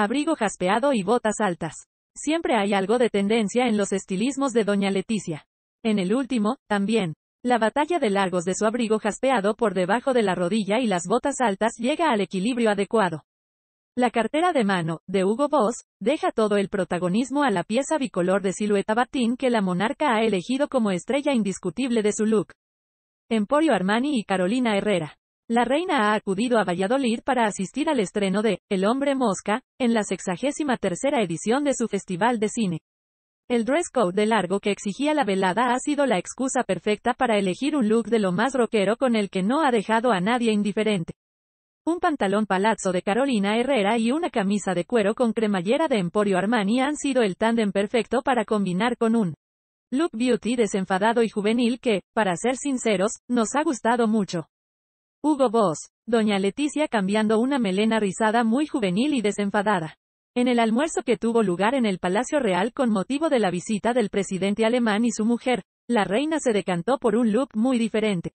abrigo jaspeado y botas altas. Siempre hay algo de tendencia en los estilismos de Doña Leticia. En el último, también. La batalla de largos de su abrigo jaspeado por debajo de la rodilla y las botas altas llega al equilibrio adecuado. La cartera de mano, de Hugo Boss, deja todo el protagonismo a la pieza bicolor de silueta batín que la monarca ha elegido como estrella indiscutible de su look. Emporio Armani y Carolina Herrera. La reina ha acudido a Valladolid para asistir al estreno de El hombre mosca, en la 63 edición de su festival de cine. El dress code de largo que exigía la velada ha sido la excusa perfecta para elegir un look de lo más rockero con el que no ha dejado a nadie indiferente. Un pantalón palazzo de Carolina Herrera y una camisa de cuero con cremallera de Emporio Armani han sido el tándem perfecto para combinar con un look beauty desenfadado y juvenil que, para ser sinceros, nos ha gustado mucho. Hugo Boss. Doña Leticia cambiando una melena rizada muy juvenil y desenfadada. En el almuerzo que tuvo lugar en el Palacio Real con motivo de la visita del presidente alemán y su mujer, la reina se decantó por un look muy diferente.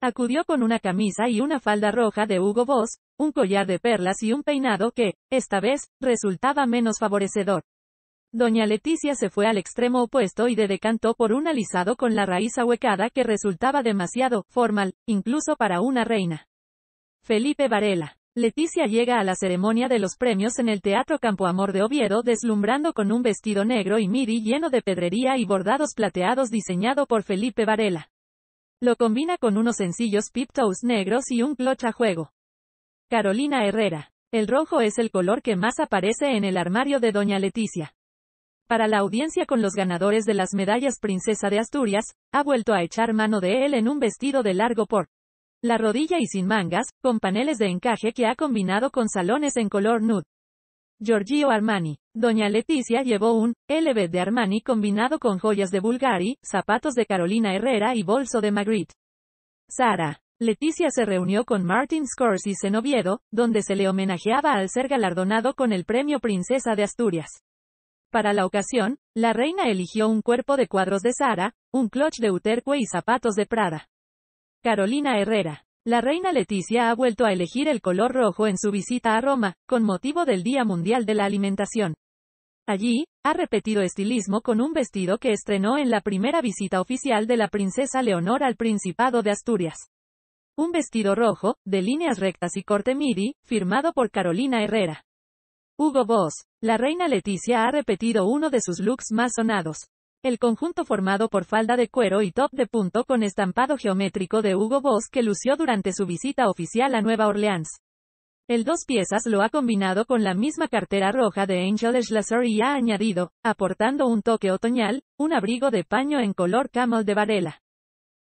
Acudió con una camisa y una falda roja de Hugo Boss, un collar de perlas y un peinado que, esta vez, resultaba menos favorecedor. Doña Leticia se fue al extremo opuesto y de decantó por un alisado con la raíz ahuecada que resultaba demasiado formal, incluso para una reina. Felipe Varela. Leticia llega a la ceremonia de los premios en el Teatro Campoamor de Oviedo deslumbrando con un vestido negro y midi lleno de pedrería y bordados plateados diseñado por Felipe Varela. Lo combina con unos sencillos piptoes negros y un clocha a juego. Carolina Herrera. El rojo es el color que más aparece en el armario de Doña Leticia. Para la audiencia con los ganadores de las medallas Princesa de Asturias, ha vuelto a echar mano de él en un vestido de largo por la rodilla y sin mangas, con paneles de encaje que ha combinado con salones en color nude. Giorgio Armani. Doña Leticia llevó un LB de Armani combinado con joyas de Bulgari, zapatos de Carolina Herrera y bolso de Magritte. Sara. Leticia se reunió con Martin Scorsese en Oviedo, donde se le homenajeaba al ser galardonado con el premio Princesa de Asturias. Para la ocasión, la reina eligió un cuerpo de cuadros de Sara, un clutch de Uterque y zapatos de Prada. Carolina Herrera. La reina Leticia ha vuelto a elegir el color rojo en su visita a Roma, con motivo del Día Mundial de la Alimentación. Allí, ha repetido estilismo con un vestido que estrenó en la primera visita oficial de la princesa Leonor al Principado de Asturias. Un vestido rojo, de líneas rectas y corte midi, firmado por Carolina Herrera. Hugo Boss. La reina Leticia ha repetido uno de sus looks más sonados. El conjunto formado por falda de cuero y top de punto con estampado geométrico de Hugo Boss que lució durante su visita oficial a Nueva Orleans. El dos piezas lo ha combinado con la misma cartera roja de Angel schlosser y ha añadido, aportando un toque otoñal, un abrigo de paño en color camel de varela.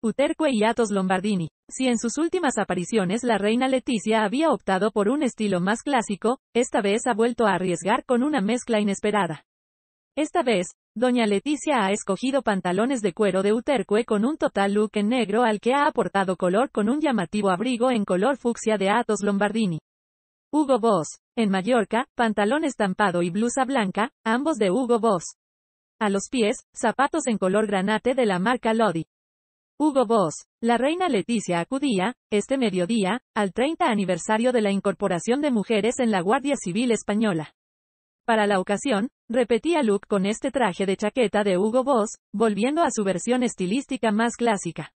Uterque y Atos Lombardini. Si en sus últimas apariciones la reina Leticia había optado por un estilo más clásico, esta vez ha vuelto a arriesgar con una mezcla inesperada. Esta vez, doña Leticia ha escogido pantalones de cuero de Uterque con un total look en negro al que ha aportado color con un llamativo abrigo en color fucsia de Atos Lombardini. Hugo Boss. En Mallorca, pantalón estampado y blusa blanca, ambos de Hugo Boss. A los pies, zapatos en color granate de la marca Lodi. Hugo Boss, la reina Leticia acudía, este mediodía, al 30 aniversario de la incorporación de mujeres en la Guardia Civil Española. Para la ocasión, repetía look con este traje de chaqueta de Hugo Boss, volviendo a su versión estilística más clásica.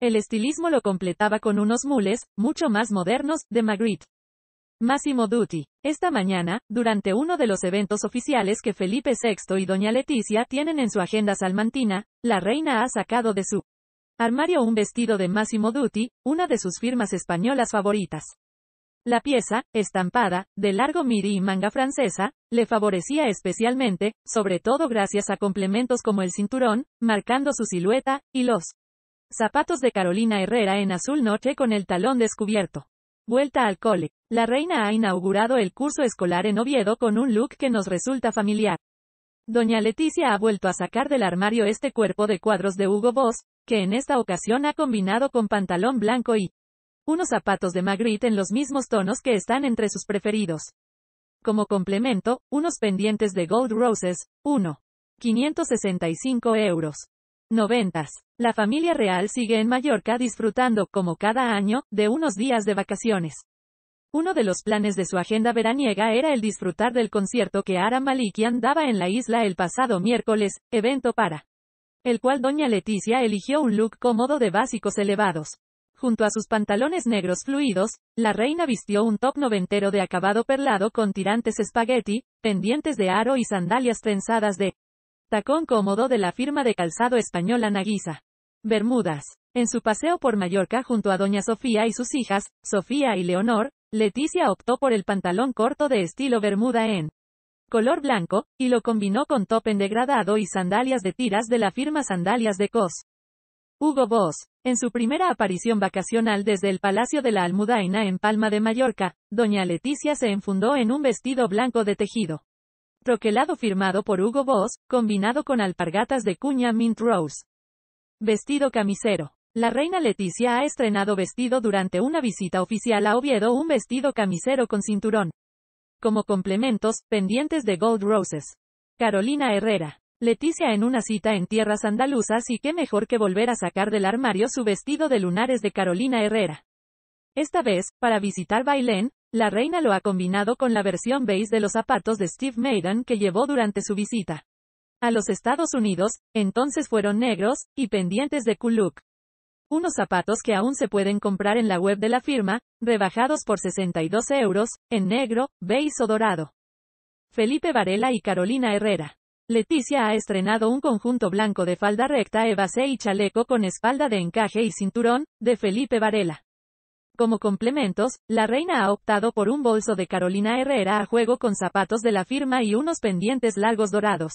El estilismo lo completaba con unos mules, mucho más modernos, de Magritte. Máximo Duty. Esta mañana, durante uno de los eventos oficiales que Felipe VI y Doña Leticia tienen en su agenda salmantina, la reina ha sacado de su Armario un vestido de Massimo Dutti, una de sus firmas españolas favoritas. La pieza, estampada, de largo midi y manga francesa, le favorecía especialmente, sobre todo gracias a complementos como el cinturón, marcando su silueta, y los zapatos de Carolina Herrera en azul noche con el talón descubierto. Vuelta al cole. La reina ha inaugurado el curso escolar en Oviedo con un look que nos resulta familiar. Doña Leticia ha vuelto a sacar del armario este cuerpo de cuadros de Hugo Boss, que en esta ocasión ha combinado con pantalón blanco y unos zapatos de Magritte en los mismos tonos que están entre sus preferidos. Como complemento, unos pendientes de Gold Roses, 1.565 565 euros. Noventas. La familia real sigue en Mallorca disfrutando, como cada año, de unos días de vacaciones. Uno de los planes de su agenda veraniega era el disfrutar del concierto que Ara Malikian daba en la isla el pasado miércoles, evento para el cual doña Leticia eligió un look cómodo de básicos elevados. Junto a sus pantalones negros fluidos, la reina vistió un top noventero de acabado perlado con tirantes espagueti, pendientes de aro y sandalias trenzadas de tacón cómodo de la firma de calzado española Naguisa. Bermudas. En su paseo por Mallorca junto a doña Sofía y sus hijas, Sofía y Leonor, Leticia optó por el pantalón corto de estilo bermuda en color blanco, y lo combinó con top en degradado y sandalias de tiras de la firma Sandalias de Cos. Hugo Boss. En su primera aparición vacacional desde el Palacio de la Almudaina en Palma de Mallorca, doña Leticia se enfundó en un vestido blanco de tejido. Troquelado firmado por Hugo Boss, combinado con alpargatas de cuña Mint Rose. Vestido camisero. La reina Leticia ha estrenado vestido durante una visita oficial a Oviedo un vestido camisero con cinturón. Como complementos, pendientes de Gold Roses. Carolina Herrera. Leticia en una cita en tierras andaluzas y qué mejor que volver a sacar del armario su vestido de lunares de Carolina Herrera. Esta vez, para visitar Bailén, la reina lo ha combinado con la versión beige de los zapatos de Steve Maiden que llevó durante su visita. A los Estados Unidos, entonces fueron negros, y pendientes de Kuluk. Unos zapatos que aún se pueden comprar en la web de la firma, rebajados por 62 euros, en negro, beige o dorado. Felipe Varela y Carolina Herrera. Leticia ha estrenado un conjunto blanco de falda recta evasé y chaleco con espalda de encaje y cinturón, de Felipe Varela. Como complementos, la reina ha optado por un bolso de Carolina Herrera a juego con zapatos de la firma y unos pendientes largos dorados.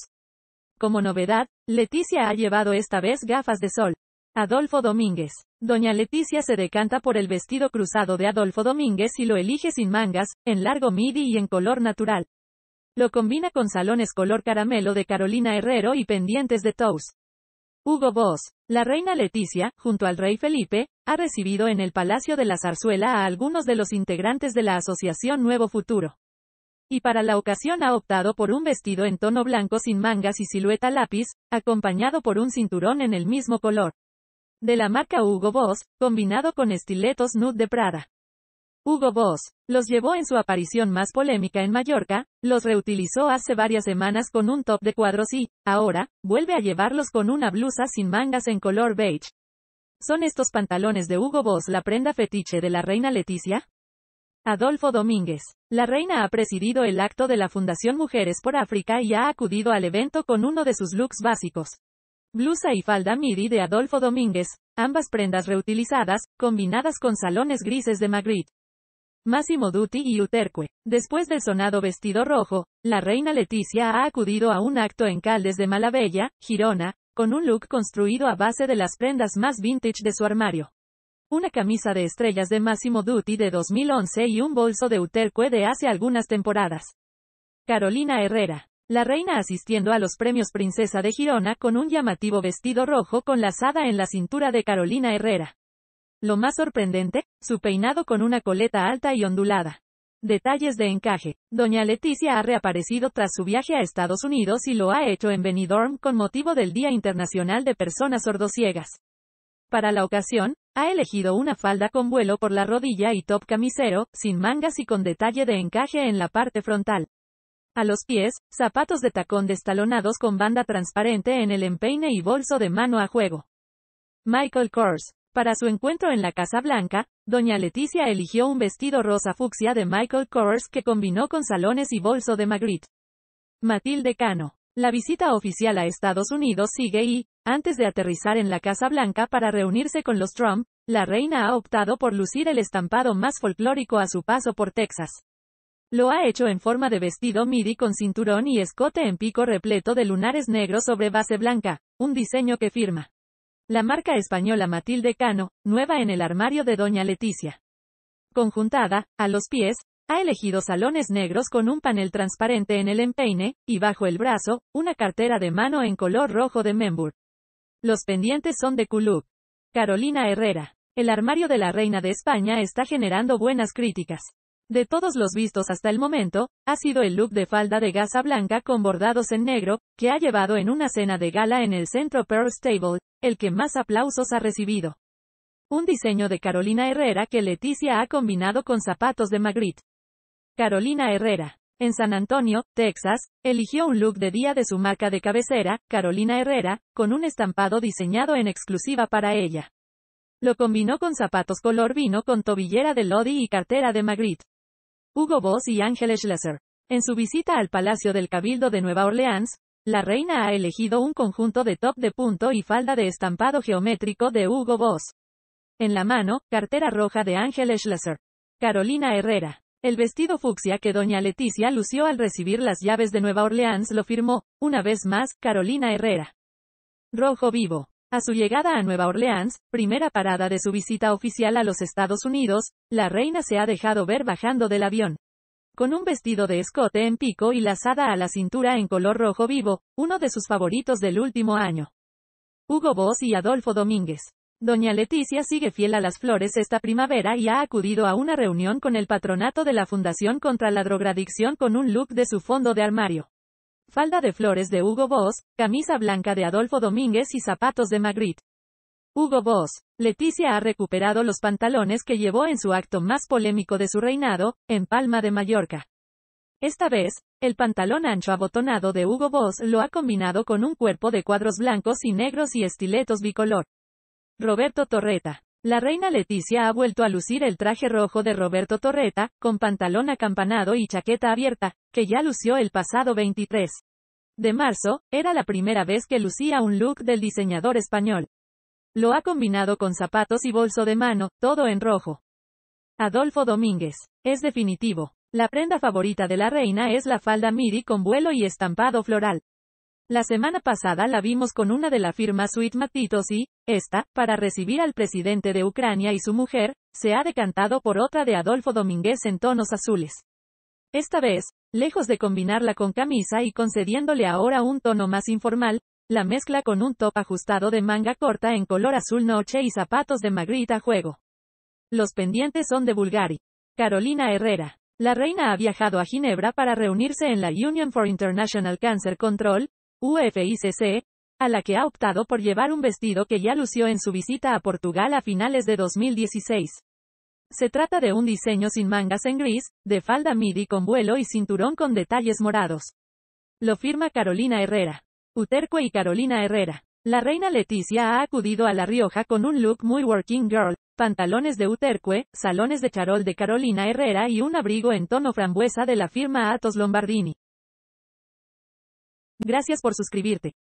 Como novedad, Leticia ha llevado esta vez gafas de sol. Adolfo Domínguez. Doña Leticia se decanta por el vestido cruzado de Adolfo Domínguez y lo elige sin mangas, en largo midi y en color natural. Lo combina con salones color caramelo de Carolina Herrero y pendientes de Tous. Hugo Boss. La reina Leticia, junto al rey Felipe, ha recibido en el Palacio de la Zarzuela a algunos de los integrantes de la Asociación Nuevo Futuro. Y para la ocasión ha optado por un vestido en tono blanco sin mangas y silueta lápiz, acompañado por un cinturón en el mismo color. De la marca Hugo Boss, combinado con estiletos nude de Prada. Hugo Boss los llevó en su aparición más polémica en Mallorca, los reutilizó hace varias semanas con un top de cuadros y, ahora, vuelve a llevarlos con una blusa sin mangas en color beige. ¿Son estos pantalones de Hugo Boss la prenda fetiche de la reina Leticia? Adolfo Domínguez. La reina ha presidido el acto de la Fundación Mujeres por África y ha acudido al evento con uno de sus looks básicos. Blusa y falda midi de Adolfo Domínguez, ambas prendas reutilizadas, combinadas con salones grises de Magritte. Máximo Dutti y Uterque. Después del sonado vestido rojo, la reina Leticia ha acudido a un acto en Caldes de Malavella, Girona, con un look construido a base de las prendas más vintage de su armario. Una camisa de estrellas de Máximo Dutti de 2011 y un bolso de Uterque de hace algunas temporadas. Carolina Herrera. La reina asistiendo a los premios Princesa de Girona con un llamativo vestido rojo con lazada en la cintura de Carolina Herrera. Lo más sorprendente, su peinado con una coleta alta y ondulada. Detalles de encaje. Doña Leticia ha reaparecido tras su viaje a Estados Unidos y lo ha hecho en Benidorm con motivo del Día Internacional de Personas Sordociegas. Para la ocasión, ha elegido una falda con vuelo por la rodilla y top camisero, sin mangas y con detalle de encaje en la parte frontal. A los pies, zapatos de tacón destalonados con banda transparente en el empeine y bolso de mano a juego. Michael Kors. Para su encuentro en la Casa Blanca, doña Leticia eligió un vestido rosa fucsia de Michael Kors que combinó con salones y bolso de Magritte. Matilde Cano. La visita oficial a Estados Unidos sigue y, antes de aterrizar en la Casa Blanca para reunirse con los Trump, la reina ha optado por lucir el estampado más folclórico a su paso por Texas. Lo ha hecho en forma de vestido midi con cinturón y escote en pico repleto de lunares negros sobre base blanca, un diseño que firma. La marca española Matilde Cano, nueva en el armario de Doña Leticia. Conjuntada, a los pies, ha elegido salones negros con un panel transparente en el empeine, y bajo el brazo, una cartera de mano en color rojo de Membur. Los pendientes son de Culub. Carolina Herrera. El armario de la reina de España está generando buenas críticas. De todos los vistos hasta el momento, ha sido el look de falda de gasa blanca con bordados en negro, que ha llevado en una cena de gala en el centro Pearl Stable, el que más aplausos ha recibido. Un diseño de Carolina Herrera que Leticia ha combinado con zapatos de Magritte. Carolina Herrera. En San Antonio, Texas, eligió un look de día de su marca de cabecera, Carolina Herrera, con un estampado diseñado en exclusiva para ella. Lo combinó con zapatos color vino con tobillera de Lodi y cartera de Magritte. Hugo Boss y Ángel Schlesser. En su visita al Palacio del Cabildo de Nueva Orleans, la reina ha elegido un conjunto de top de punto y falda de estampado geométrico de Hugo Boss. En la mano, cartera roja de Ángel Schlesser. Carolina Herrera. El vestido fucsia que doña Leticia lució al recibir las llaves de Nueva Orleans lo firmó, una vez más, Carolina Herrera. Rojo vivo. A su llegada a Nueva Orleans, primera parada de su visita oficial a los Estados Unidos, la reina se ha dejado ver bajando del avión. Con un vestido de escote en pico y lazada a la cintura en color rojo vivo, uno de sus favoritos del último año. Hugo Boss y Adolfo Domínguez. Doña Leticia sigue fiel a las flores esta primavera y ha acudido a una reunión con el patronato de la Fundación contra la drogradicción con un look de su fondo de armario falda de flores de Hugo Boss, camisa blanca de Adolfo Domínguez y zapatos de Magritte. Hugo Boss. Leticia ha recuperado los pantalones que llevó en su acto más polémico de su reinado, en Palma de Mallorca. Esta vez, el pantalón ancho abotonado de Hugo Boss lo ha combinado con un cuerpo de cuadros blancos y negros y estiletos bicolor. Roberto Torreta. La reina Leticia ha vuelto a lucir el traje rojo de Roberto Torreta, con pantalón acampanado y chaqueta abierta, que ya lució el pasado 23 de marzo, era la primera vez que lucía un look del diseñador español. Lo ha combinado con zapatos y bolso de mano, todo en rojo. Adolfo Domínguez. Es definitivo. La prenda favorita de la reina es la falda midi con vuelo y estampado floral. La semana pasada la vimos con una de la firma Sweet Matitos y, esta, para recibir al presidente de Ucrania y su mujer, se ha decantado por otra de Adolfo Domínguez en tonos azules. Esta vez, lejos de combinarla con camisa y concediéndole ahora un tono más informal, la mezcla con un top ajustado de manga corta en color azul noche y zapatos de Magritte a juego. Los pendientes son de Bulgari. Carolina Herrera. La reina ha viajado a Ginebra para reunirse en la Union for International Cancer Control, UFICC, a la que ha optado por llevar un vestido que ya lució en su visita a Portugal a finales de 2016. Se trata de un diseño sin mangas en gris, de falda midi con vuelo y cinturón con detalles morados. Lo firma Carolina Herrera. Uterque y Carolina Herrera. La reina Leticia ha acudido a La Rioja con un look muy working girl, pantalones de Uterque, salones de charol de Carolina Herrera y un abrigo en tono frambuesa de la firma Atos Lombardini. Gracias por suscribirte.